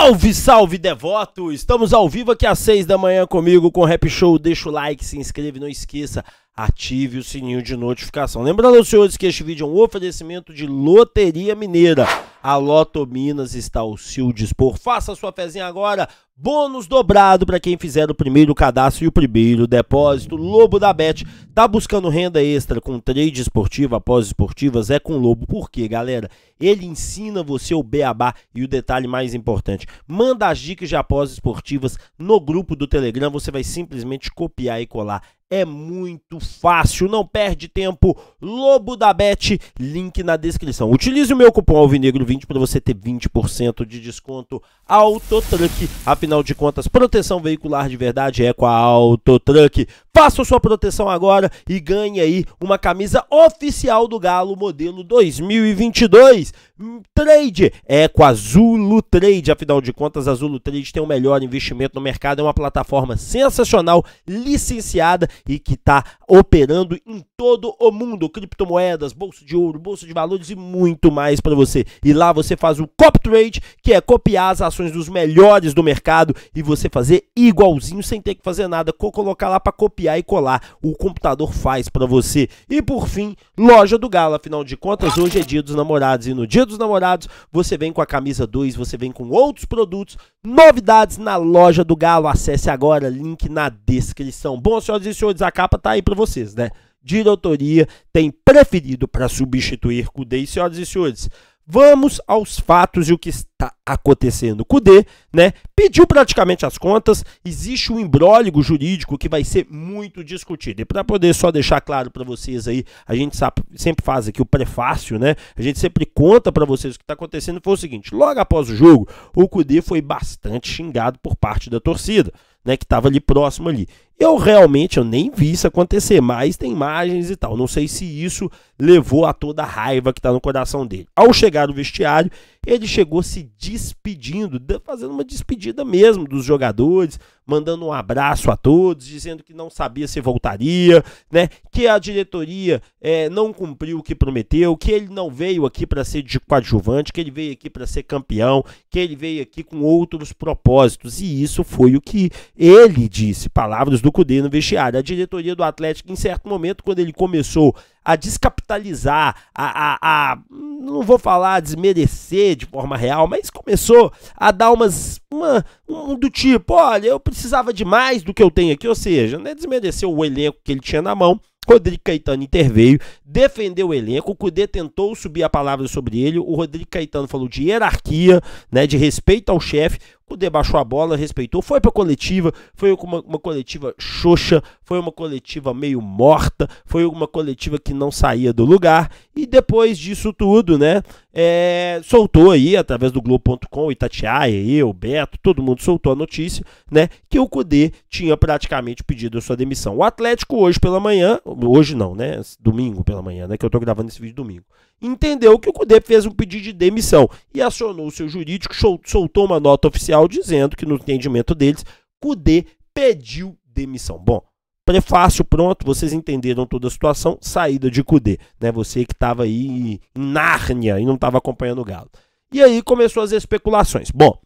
Salve, salve, devoto! Estamos ao vivo aqui às seis da manhã comigo com o Rap Show. Deixa o like, se inscreve, não esqueça, ative o sininho de notificação. Lembrando aos senhores que este vídeo é um oferecimento de Loteria Mineira. A Loto Minas está ao seu dispor. Faça sua fezinha agora. Bônus dobrado para quem fizer o primeiro cadastro e o primeiro depósito. Lobo da Bet tá buscando renda extra com trade esportivo, após esportivas, é com Lobo. Por quê, galera? Ele ensina você o beabá e o detalhe mais importante. Manda as dicas de após esportivas no grupo do Telegram, você vai simplesmente copiar e colar. É muito fácil, não perde tempo. Lobo da Bet, link na descrição. Utilize o meu cupom Alvinegro20 para você ter 20% de desconto. Autotruck, afinal Afinal de contas, proteção veicular de verdade é com a Autotruck. Faça sua proteção agora e ganhe aí uma camisa oficial do Galo modelo 2022. Hum, trade é com a Zulu Trade. Afinal de contas, a Zulu Trade tem o melhor investimento no mercado. É uma plataforma sensacional, licenciada e que está operando em todo o mundo. Criptomoedas, bolsa de ouro, bolsa de valores e muito mais para você. E lá você faz o cop trade, que é copiar as ações dos melhores do mercado e você fazer igualzinho sem ter que fazer nada. Colocar lá para copiar copiar e colar, o computador faz para você. E por fim, loja do Galo, afinal de contas, hoje é dia dos namorados e no dia dos namorados você vem com a camisa 2, você vem com outros produtos, novidades na loja do Galo, acesse agora, link na descrição. Bom, senhoras e senhores, a capa tá aí para vocês, né? Diretoria tem preferido para substituir Cudê, senhoras e senhores. Vamos aos fatos e o que está acontecendo. Cudê, né, pediu praticamente as contas, existe um imbróligo jurídico que vai ser muito discutido. E para poder só deixar claro para vocês aí, a gente sabe, sempre faz aqui o prefácio, né? A gente sempre conta para vocês o que está acontecendo. Foi o seguinte, logo após o jogo, o Cudê foi bastante xingado por parte da torcida, né, que estava ali próximo ali. Eu realmente eu nem vi isso acontecer, mas tem imagens e tal. Não sei se isso levou a toda a raiva que está no coração dele. Ao chegar no vestiário, ele chegou se despedindo, fazendo uma despedida mesmo dos jogadores, mandando um abraço a todos, dizendo que não sabia se voltaria, né? Que a diretoria é, não cumpriu o que prometeu, que ele não veio aqui para ser de coadjuvante, que ele veio aqui para ser campeão, que ele veio aqui com outros propósitos. E isso foi o que ele disse, palavras do do Cudê no vestiário. A diretoria do Atlético, em certo momento, quando ele começou a descapitalizar, a, a, a não vou falar a desmerecer de forma real, mas começou a dar umas uma, um do tipo, olha, eu precisava de mais do que eu tenho aqui, ou seja, né, desmereceu o elenco que ele tinha na mão. Rodrigo Caetano interveio, defendeu o elenco, o Cudê tentou subir a palavra sobre ele, o Rodrigo Caetano falou de hierarquia, né, de respeito ao chefe, o baixou a bola, respeitou, foi pra coletiva, foi uma, uma coletiva xoxa, foi uma coletiva meio morta, foi uma coletiva que não saía do lugar, e depois disso tudo, né, é, soltou aí, através do Globo.com, Itatiaia, eu, Beto, todo mundo soltou a notícia, né, que o Cudê tinha praticamente pedido a sua demissão. O Atlético hoje pela manhã, hoje não, né, domingo pela manhã, né, que eu tô gravando esse vídeo domingo, entendeu que o Cudê fez um pedido de demissão e acionou o seu jurídico, soltou uma nota oficial dizendo que, no entendimento deles, CUDE pediu demissão. Bom, prefácio pronto, vocês entenderam toda a situação, saída de CUDE, né? Você que estava aí em Nárnia e não estava acompanhando o Galo. E aí começou as especulações. Bom,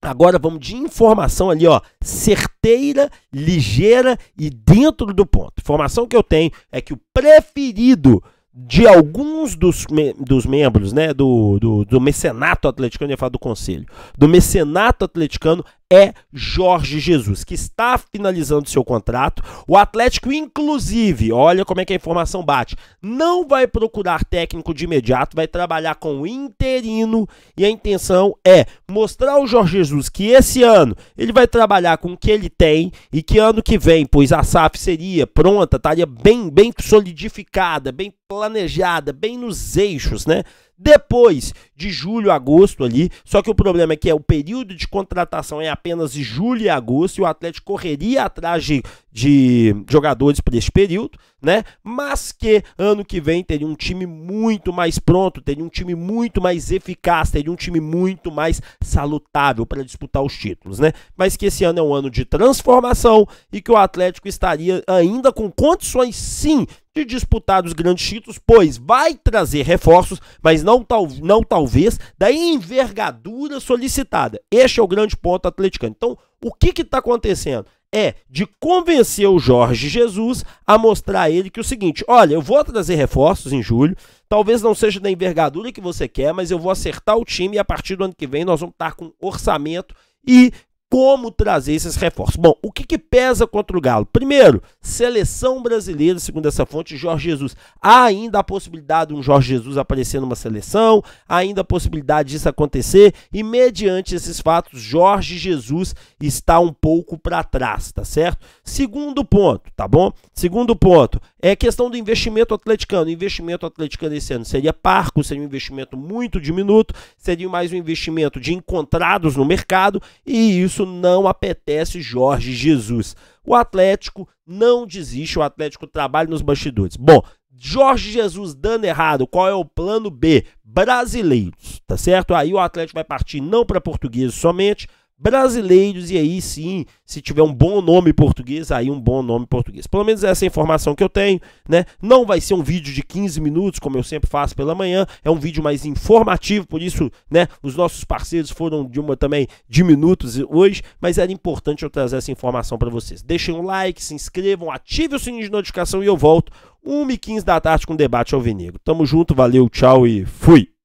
Agora vamos de informação ali, ó, certeira, ligeira e dentro do ponto. Informação que eu tenho é que o preferido de alguns dos, me dos membros né, do, do, do mecenato atleticano, ia falar do conselho, do mecenato atleticano é Jorge Jesus, que está finalizando seu contrato. O Atlético, inclusive, olha como é que a informação bate, não vai procurar técnico de imediato, vai trabalhar com o interino e a intenção é mostrar ao Jorge Jesus que esse ano ele vai trabalhar com o que ele tem e que ano que vem, pois a SAF seria pronta, estaria bem, bem solidificada, bem planejada, bem nos eixos, né? Depois de julho, agosto ali, só que o problema é que é, o período de contratação é apenas de julho e agosto e o Atlético correria atrás de de jogadores para esse período, né? Mas que ano que vem teria um time muito mais pronto, teria um time muito mais eficaz, teria um time muito mais salutável para disputar os títulos, né? Mas que esse ano é um ano de transformação e que o Atlético estaria ainda com condições sim de disputar os grandes títulos, pois vai trazer reforços, mas não, tal, não talvez da envergadura solicitada. Este é o grande ponto atleticano. Então, o que está acontecendo? é de convencer o Jorge Jesus a mostrar a ele que é o seguinte: olha, eu vou trazer reforços em julho, talvez não seja da envergadura que você quer, mas eu vou acertar o time e a partir do ano que vem nós vamos estar com orçamento e como trazer esses reforços. Bom, o que, que, pesa contra o Galo? Primeiro, seleção brasileira, segundo essa fonte, Jorge Jesus. Há ainda a possibilidade de um Jorge Jesus aparecer numa seleção, há ainda a possibilidade disso acontecer, e mediante esses fatos, Jorge Jesus está um pouco para trás, tá certo? Segundo ponto, tá bom? Segundo ponto, é questão do investimento atleticano. O investimento atleticano esse ano seria parco, seria um investimento muito diminuto, seria mais um investimento de encontrados no mercado e isso não apetece Jorge Jesus. O Atlético não desiste, o Atlético trabalha nos bastidores. Bom, Jorge Jesus dando errado, qual é o plano B? Brasileiros, tá certo? Aí o Atlético vai partir não para portugueses somente, brasileiros, e aí sim, se tiver um bom nome português, aí um bom nome português. Pelo menos essa é a informação que eu tenho, né? Não vai ser um vídeo de 15 minutos, como eu sempre faço pela manhã, é um vídeo mais informativo, por isso, né, os nossos parceiros foram de uma também de minutos hoje, mas era importante eu trazer essa informação para vocês. Deixem um like, se inscrevam, ativem o sininho de notificação e eu volto 1h15 da tarde com o debate Vinegro. Tamo junto, valeu, tchau e fui!